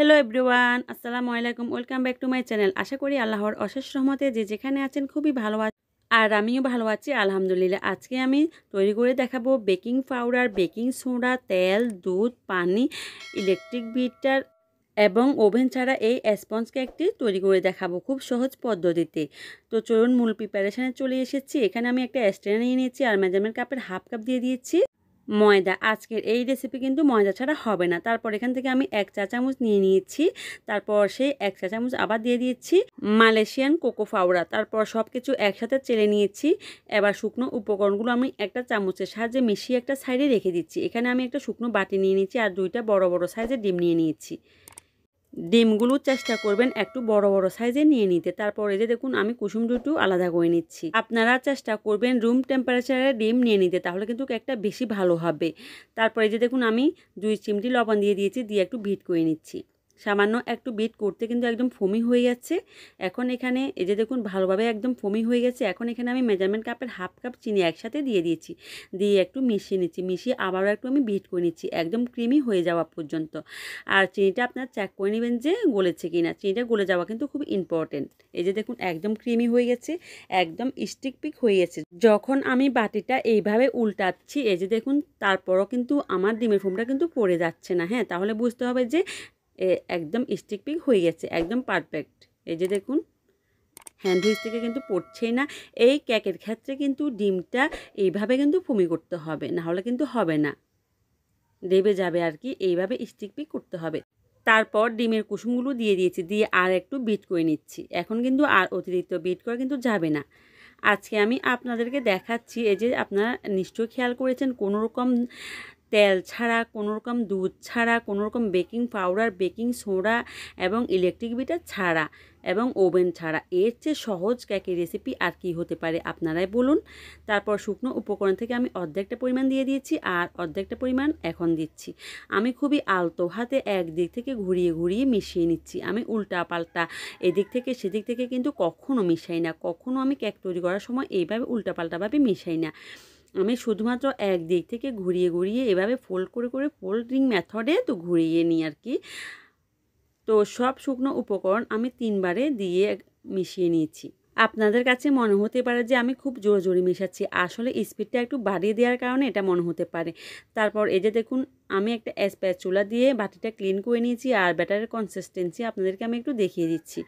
hello everyone আসসালামু আলাইকুম welcome back to my channel আশা করি আল্লাহর অশেষ রহমতে যে যেখানে আছেন খুবই ভালো আর আমিও ভালো আছি আলহামদুলিল্লাহ আজকে আমি তৈরি করে দেখাবো বেকিং পাউডার বেকিং সোডা তেল দুধ পানি ইলেকট্রিক বিটার এবং ওভেন ছাড়া এই স্পঞ্জকে একটি তৈরি করে দেখাবো খুব সহজ পদ্ধতিতে তো চলুন মূল প্রিপারেশানে চলে এসেছি এখানে আমি একটা স্ট্যান্ড নিয়ে নিয়েছি আর মেজারমেন্ট কাপের হাফ কাপ দিয়ে দিয়েছি ময়দা আজকের এই রেসিপি কিন্তু ময়দা ছাড়া হবে না তারপর এখান থেকে আমি এক চা চামচ নিয়ে নিয়েছি তারপর সেই এক চা চামচ আবার দিয়ে দিয়েছি মালয়েশিয়ান কোকো ফাওড়া তারপর সব কিছু একসাথে চেলে নিয়েছি এবার শুকনো উপকরণগুলো আমি একটা চামচের সাহায্যে মিশিয়ে একটা সাইডে রেখে দিচ্ছি এখানে আমি একটা শুকনো বাটি নিয়ে নিয়েছি আর দুইটা বড় বড় সাইজের ডিম নিয়ে নিয়েছি ডিমগুলো চেষ্টা করবেন একটু বড় বড় সাইজে নিয়ে নিতে তারপরে যে দেখুন আমি কুসুম দুটো আলাদা করে নিচ্ছি আপনারা চেষ্টা করবেন রুম টেম্পারেচারে ডিম নিয়ে নিতে তাহলে কিন্তু কেকটা বেশি ভালো হবে তারপরে যে দেখুন আমি দুই চিমটি লবণ দিয়ে দিয়েছি দিয়ে একটু ভিট করে নিচ্ছি সামান্য একটু বিট করতে কিন্তু একদম ফমি হয়ে যাচ্ছে এখন এখানে এই যে দেখুন ভালোভাবে একদম ফমি হয়ে গেছে এখন এখানে আমি মেজারমেন্ট কাপের হাফ কাপ চিনি একসাথে দিয়ে দিয়েছি দিয়ে একটু মিশিয়ে নিচ্ছি মিশিয়ে আবারও একটু আমি বিট করে নিচ্ছি একদম ক্রিমি হয়ে যাওয়া পর্যন্ত আর চিনিটা আপনার চেক করে নেবেন যে গলেছে কি না চিনিটা গলে যাওয়া কিন্তু খুব ইম্পর্টেন্ট এই যে দেখুন একদম ক্রিমি হয়ে গেছে একদম স্টিক পিক হয়ে গেছে যখন আমি বাটিটা এইভাবে উল্টাচ্ছি এই যে দেখুন তারপরও কিন্তু আমার ডিমের ফোমটা কিন্তু পড়ে যাচ্ছে না হ্যাঁ তাহলে বুঝতে হবে যে একদম স্টিক পিক হয়ে গেছে একদম পারফেক্ট এই যে দেখুন হ্যান্ড হুইচ থেকে কিন্তু পড়ছেই না এই ক্যাকের ক্ষেত্রে কিন্তু ডিমটা এইভাবে কিন্তু ফুমি করতে হবে না হলে কিন্তু হবে না দেবে যাবে আর কি এইভাবে স্টিক পিক করতে হবে তারপর ডিমের কুসুমগুলো দিয়ে দিয়েছি দিয়ে আর একটু বিট করে নিচ্ছি এখন কিন্তু আর অতিরিক্ত বিট করা কিন্তু যাবে না আজকে আমি আপনাদেরকে দেখাচ্ছি এই যে আপনারা নিশ্চয়ই খেয়াল করেছেন কোনোরকম তেল ছাড়া কোনো রকম দুধ ছাড়া কোনো রকম বেকিং পাউডার বেকিং সোডা এবং ইলেকট্রিক বিটার ছাড়া এবং ওভেন ছাড়া এর চেয়ে সহজ ক্যাকের রেসিপি আর কি হতে পারে আপনারাই বলুন তারপর শুকনো উপকরণ থেকে আমি অর্ধেকটা পরিমাণ দিয়ে দিয়েছি আর অর্ধেকটা পরিমাণ এখন দিচ্ছি আমি খুবই আলতো হাতে একদিক থেকে ঘুরিয়ে ঘুরিয়ে মিশিয়ে নিচ্ছি আমি উল্টা পাল্টা এদিক থেকে সেদিক থেকে কিন্তু কখনও মিশাই না কখনও আমি ক্যাক তৈরি করার সময় এইভাবে উল্টাপাল্টাভাবে মিশাই না আমি শুধুমাত্র এক দিক থেকে ঘুরিয়ে ঘুরিয়ে এভাবে ফোল্ড করে করে ফোল্ডিং মেথডে তো ঘুরিয়ে নিই আর কি তো সব শুকনো উপকরণ আমি তিনবারে দিয়ে মিশিয়ে নিয়েছি আপনাদের কাছে মনে হতে পারে যে আমি খুব জোরে জোরে মেশাচ্ছি আসলে স্পিডটা একটু বাড়িয়ে দেওয়ার কারণে এটা মনে হতে পারে তারপর এই যে দেখুন আমি একটা স্প্যাচুলা দিয়ে বাটিটা ক্লিন করে নিয়েছি আর ব্যাটারের কনসিস্টেন্সি আপনাদেরকে আমি একটু দেখিয়ে দিচ্ছি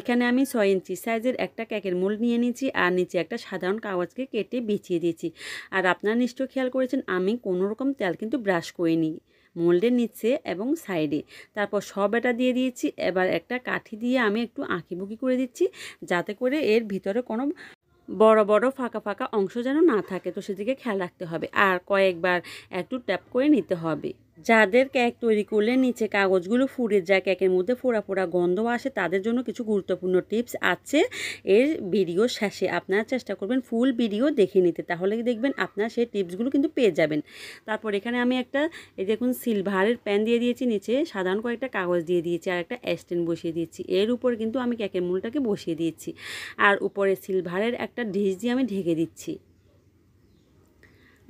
এখানে আমি ছয় ইঞ্চি সাইজের একটা ক্যাকের মোল নিয়ে নিয়েছি আর নিচে একটা সাধারণ কাগজকে কেটে বিছিয়ে দিয়েছি আর আপনারা নিশ্চয় খেয়াল করেছেন আমি কোনো রকম তেল কিন্তু ব্রাশ করে নিই মোল্ডের নিচে এবং সাইডে তারপর সব এটা দিয়ে দিয়েছি এবার একটা কাঠি দিয়ে আমি একটু আঁকিবুকি করে দিচ্ছি যাতে করে এর ভিতরে কোনো বড় বড় ফাঁকা ফাঁকা অংশ যেন না থাকে তো সেদিকে খেয়াল রাখতে হবে আর কয়েকবার একটু ট্যাপ করে নিতে হবে যাদের কেক তৈরি করলে নিচে কাগজগুলো ফুড়ে যায় কেকের মধ্যে ফোড়া ফোড়া গন্ধ আসে তাদের জন্য কিছু গুরুত্বপূর্ণ টিপস আছে এর ভিডিও শেষে আপনারা চেষ্টা করবেন ফুল ভিডিও দেখে নিতে তাহলে দেখবেন আপনার সেই টিপসগুলো কিন্তু পেয়ে যাবেন তারপর এখানে আমি একটা এই দেখুন সিলভারের প্যান দিয়ে দিয়েছি নিচে সাধারণ কয়েকটা কাগজ দিয়ে দিয়েছি আর একটা অ্যাস্টেন বসিয়ে দিয়েছি এর উপর কিন্তু আমি কেকের মূলটাকে বসিয়ে দিয়েছি আর উপরে সিলভারের একটা ডিশ দিয়ে আমি ঢেকে দিচ্ছি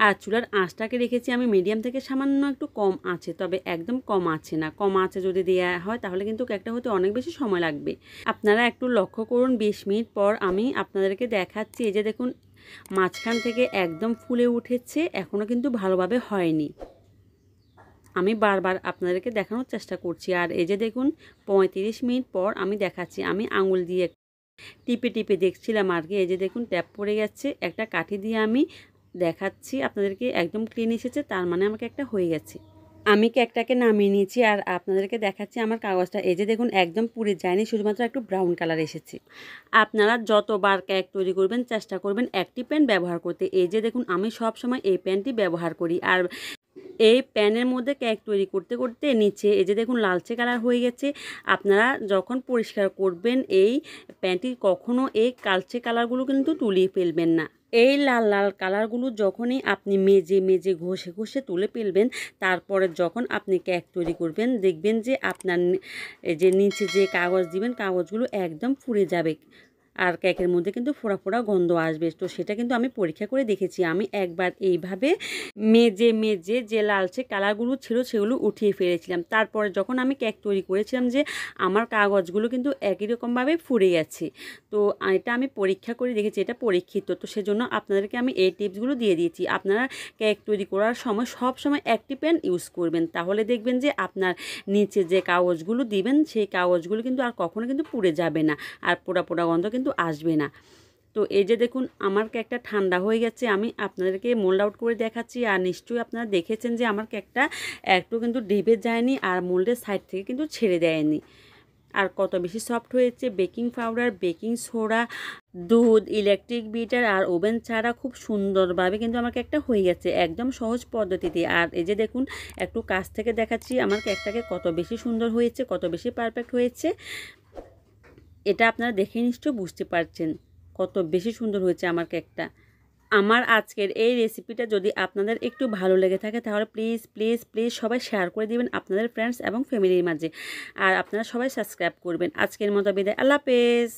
আর চুলার আঁচটাকে রেখেছি আমি মিডিয়াম থেকে সামান্য একটু কম আছে তবে একদম কম আছে না কম আছে যদি দেওয়া হয় তাহলে কিন্তু কেকটা হতে অনেক বেশি সময় লাগবে আপনারা একটু লক্ষ্য করুন বিশ মিনিট পর আমি আপনাদেরকে দেখাচ্ছি এই যে দেখুন মাঝখান থেকে একদম ফুলে উঠেছে এখনও কিন্তু ভালোভাবে হয়নি আমি বারবার আপনাদেরকে দেখানোর চেষ্টা করছি আর এই যে দেখুন পঁয়ত্রিশ মিনিট পর আমি দেখাচ্ছি আমি আঙুল দিয়ে টিপে টিপে দেখছিলাম আর কি এই যে দেখুন ট্যাপ পড়ে গেছে একটা কাঠি দিয়ে আমি দেখাচ্ছি আপনাদেরকে একদম ক্লিন এসেছে তার মানে আমাকে একটা হয়ে গেছে আমি কেকটাকে নামিয়ে নিয়েছি আর আপনাদেরকে দেখাচ্ছি আমার কাগজটা এই যে দেখুন একদম পুড়ে যায়নি শুধুমাত্র একটু ব্রাউন কালার এসেছে আপনারা যতবার কেক তৈরি করবেন চেষ্টা করবেন একটি প্যান ব্যবহার করতে এই যে দেখুন আমি সব সময় এই প্যানটি ব্যবহার করি আর এই প্যানের মধ্যে কেক তৈরি করতে করতে নিচে এই যে দেখুন লালচে কালার হয়ে গেছে আপনারা যখন পরিষ্কার করবেন এই প্যানটি কখনও এই কালচে কালারগুলো কিন্তু তুলিয়ে ফেলবেন না এই লাল লাল কালারগুলো যখনই আপনি মেজে মেজে ঘষে ঘষে তুলে ফেলবেন তারপরে যখন আপনি কেক তৈরি করবেন দেখবেন যে আপনার যে নিচে যে কাগজ দিবেন কাগজগুলো একদম ফুরে যাবে আর কেকের মধ্যে কিন্তু ফোড়া ফোড়া গন্ধ আসবে তো সেটা কিন্তু আমি পরীক্ষা করে দেখেছি আমি একবার এইভাবে মেজে মেজে যে লালচে কালারগুলো ছিল সেগুলো উঠিয়ে ফেলেছিলাম তারপরে যখন আমি কেক তৈরি করেছিলাম যে আমার কাগজগুলো কিন্তু একই রকমভাবে ফুরে গেছে তো এটা আমি পরীক্ষা করে দেখেছি এটা পরীক্ষিত তো সেজন্য আপনাদেরকে আমি এই টিপসগুলো দিয়ে দিয়েছি আপনারা কেক তৈরি করার সময় সব সময় একটি প্যান ইউজ করবেন তাহলে দেখবেন যে আপনার নিচে যে কাগজগুলো দিবেন সেই কাগজগুলো কিন্তু আর কখনো কিন্তু পুড়ে যাবে না আর পোড়া পোড়া গন্ধ কিন্তু কিন্তু আসবে না তো এই যে দেখুন আমার কেকটা ঠান্ডা হয়ে গেছে আমি আপনাদেরকে মোল্ড আউট করে দেখাচ্ছি আর নিশ্চয়ই আপনারা দেখেছেন যে আমার কেকটা একটু কিন্তু ডিবে যায়নি আর মোল্ডের সাইড থেকে কিন্তু ছেড়ে দেয়নি আর কত বেশি সফট হয়েছে বেকিং পাউডার বেকিং সোডা দুধ ইলেকট্রিক বিটার আর ওভেন ছাড়া খুব সুন্দরভাবে কিন্তু আমার কেকটা হয়ে গেছে একদম সহজ পদ্ধতিতে আর এই যে দেখুন একটু কাছ থেকে দেখাচ্ছি আমার কেকটাকে কত বেশি সুন্দর হয়েছে কত বেশি পারফেক্ট হয়েছে এটা আপনারা দেখে নিশ্চয় বুঝতে পারছেন কত বেশি সুন্দর হয়েছে আমার কেকটা আমার আজকের এই রেসিপিটা যদি আপনাদের একটু ভালো লেগে থাকে তাহলে প্লিজ প্লিজ প্লিজ সবাই শেয়ার করে দিবেন আপনাদের ফ্রেন্ডস এবং ফ্যামিলির মাঝে আর আপনারা সবাই সাবস্ক্রাইব করবেন আজকের মতো বিদায় আল্লাহ হাফেজ